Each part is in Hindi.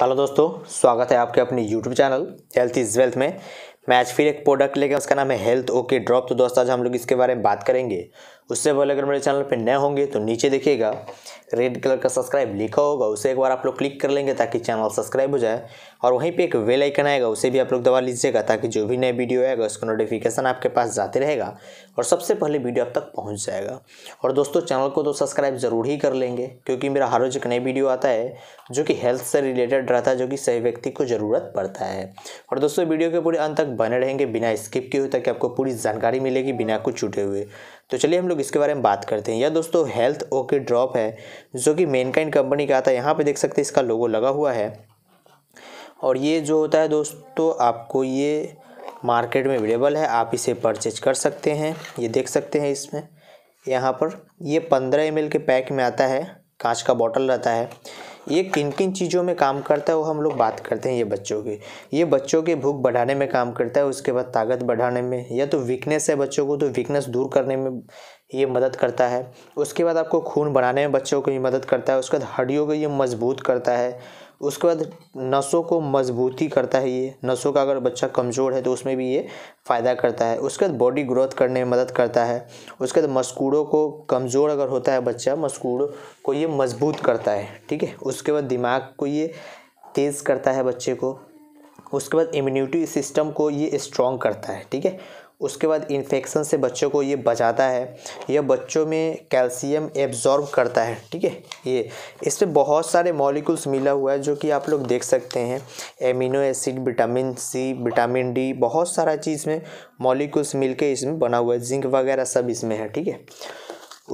हेलो दोस्तों स्वागत है आपके अपने YouTube channel health is wealth में मैं आज फिर एक प्रोडक्ट लेके उसका नाम है हेल्थ ओके ड्रॉप तो दोस्तों आज हम लोग इसके बारे में बात करेंगे उससे पहले अगर मेरे चैनल पर नए होंगे तो नीचे देखिएगा रेड कलर का सब्सक्राइब लिखा होगा उसे एक बार आप लोग क्लिक कर लेंगे ताकि चैनल सब्सक्राइब हो जाए और वहीं पे एक वेल आइकन आएगा उसे भी आप लोग दबा लीजिएगा ताकि जो भी नए वीडियो आएगा उसका नोटिफिकेशन आपके पास जाते रहेगा और सबसे पहले वीडियो आप तक पहुँच जाएगा और दोस्तों चैनल को तो सब्सक्राइब ज़रूर ही कर लेंगे क्योंकि मेरा हर रोज एक नई वीडियो आता है जो कि हेल्थ से रिलेटेड रहता है जो कि सही व्यक्ति को ज़रूरत पड़ता है और दोस्तों वीडियो के पूरे अंत तक बने रहेंगे बिना स्किप किए हुए ताकि आपको पूरी जानकारी मिलेगी बिना कुछ छूटे हुए तो चलिए हम लोग इसके बारे में बात करते हैं यह दोस्तों हेल्थ ओके ड्रॉप है जो कि मेनकाइंड कंपनी का आता है यहाँ पे देख सकते हैं इसका लोगो लगा हुआ है और ये जो होता है दोस्तों आपको ये मार्केट में अवेलेबल है आप इसे परचेज कर सकते हैं ये देख सकते हैं इसमें यहाँ पर ये पंद्रह एम के पैक में आता है कांच का बॉटल रहता है ये किन किन चीज़ों में काम करता है वो हम लोग बात करते हैं ये बच्चों की ये बच्चों की भूख बढ़ाने में काम करता है उसके बाद ताकत बढ़ाने में या तो वीकनेस है बच्चों को तो वीकनेस दूर करने में ये मदद करता है उसके बाद आपको खून बढ़ाने में बच्चों को ये मदद करता है उसके बाद हड्डियों को ये मजबूत करता है उसके बाद नसों को मजबूती करता है ये नसों का अगर बच्चा कमज़ोर है तो उसमें भी ये फ़ायदा करता है उसके बाद बॉडी ग्रोथ करने में मदद करता है उसके बाद मस्कूड़ों को कमज़ोर अगर होता है बच्चा मस्कूड़ों को ये मजबूत करता है ठीक है उसके बाद दिमाग को ये तेज़ करता है बच्चे को उसके बाद इम्यूनिटी सिस्टम को ये स्ट्रॉन्ग करता है ठीक है उसके बाद इन्फेक्शन से बच्चों को ये बचाता है यह बच्चों में कैल्शियम एब्जॉर्ब करता है ठीक है ये इसमें बहुत सारे मॉलिकुल्स मिला हुआ है जो कि आप लोग देख सकते हैं amino acid vitamin C vitamin D बहुत सारा चीज़ में मॉलिकुल्स मिलके इसमें बना हुआ है जिंक वगैरह सब इसमें है ठीक है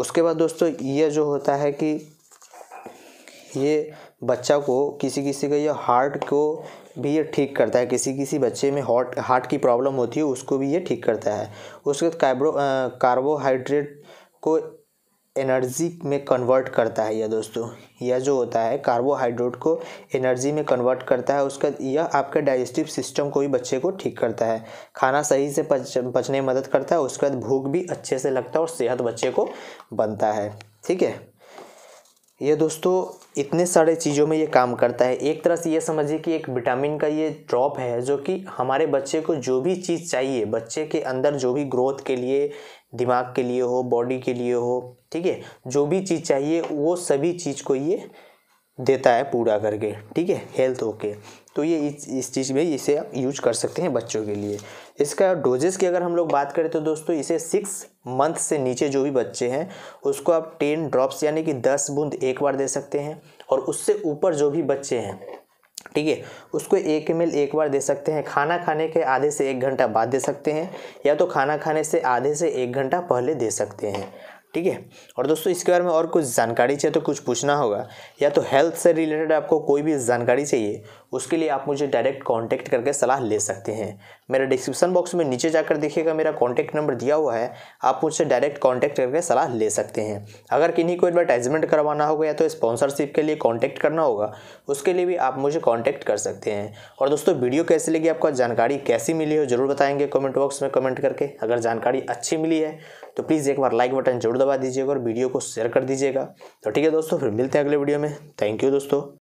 उसके बाद दोस्तों यह जो होता है कि ये बच्चा को किसी किसी का यह हार्ट को भी ये ठीक करता है किसी किसी बच्चे में हॉट हार्ट की प्रॉब्लम होती है उसको भी ये ठीक करता है उसके बाद कार्बो कार्बोहाइड्रेट को एनर्जी में कन्वर्ट करता है यह दोस्तों यह जो होता है कार्बोहाइड्रेट को एनर्जी में कन्वर्ट करता है उसका यह आपके डाइजेस्टिव सिस्टम को भी बच्चे को ठीक करता है खाना सही से पच पचने में मदद करता है उसके बाद भूख भी अच्छे से लगता है और सेहत बच्चे को बनता है ठीक है ये दोस्तों इतने सारे चीज़ों में ये काम करता है एक तरह से ये समझिए कि एक विटामिन का ये ड्रॉप है जो कि हमारे बच्चे को जो भी चीज़ चाहिए बच्चे के अंदर जो भी ग्रोथ के लिए दिमाग के लिए हो बॉडी के लिए हो ठीक है जो भी चीज़ चाहिए वो सभी चीज़ को ये देता है पूरा करके ठीक है हेल्थ ओके तो ये इस इस चीज़ में इसे आप यूज कर सकते हैं बच्चों के लिए इसका डोजेस की अगर हम लोग बात करें तो दोस्तों इसे सिक्स मंथ से नीचे जो भी बच्चे हैं उसको आप टेन ड्रॉप्स यानी कि दस बूंद एक बार दे सकते हैं और उससे ऊपर जो भी बच्चे हैं ठीक है उसको एक एम एक बार दे सकते हैं खाना खाने के आधे से एक घंटा बाद दे सकते हैं या तो खाना खाने से आधे से एक घंटा पहले दे सकते हैं ठीक है और दोस्तों इसके बारे में और कुछ जानकारी चाहिए तो कुछ पूछना होगा या तो हेल्थ से रिलेटेड आपको कोई भी जानकारी चाहिए उसके लिए आप मुझे डायरेक्ट कांटेक्ट करके सलाह ले सकते हैं मेरा डिस्क्रिप्शन बॉक्स में नीचे जाकर देखिएगा मेरा कांटेक्ट नंबर दिया हुआ है आप मुझसे डायरेक्ट कॉन्टैक्ट करके सलाह ले सकते हैं अगर किन्हीं को एडवर्टाइजमेंट करवाना होगा या तो स्पॉन्सरशिप के लिए कॉन्टैक्ट करना होगा उसके लिए भी आप मुझे कॉन्टैक्ट कर सकते हैं और दोस्तों वीडियो कैसे लगी आपको जानकारी कैसी मिली हो जरूर बताएंगे कॉमेंट बॉक्स में कमेंट करके अगर जानकारी अच्छी मिली है तो प्लीज़ एक बार लाइक बटन जरूर दबा दीजिएगा और वीडियो को शेयर कर दीजिएगा तो ठीक है दोस्तों फिर मिलते हैं अगले वीडियो में थैंक यू दोस्तों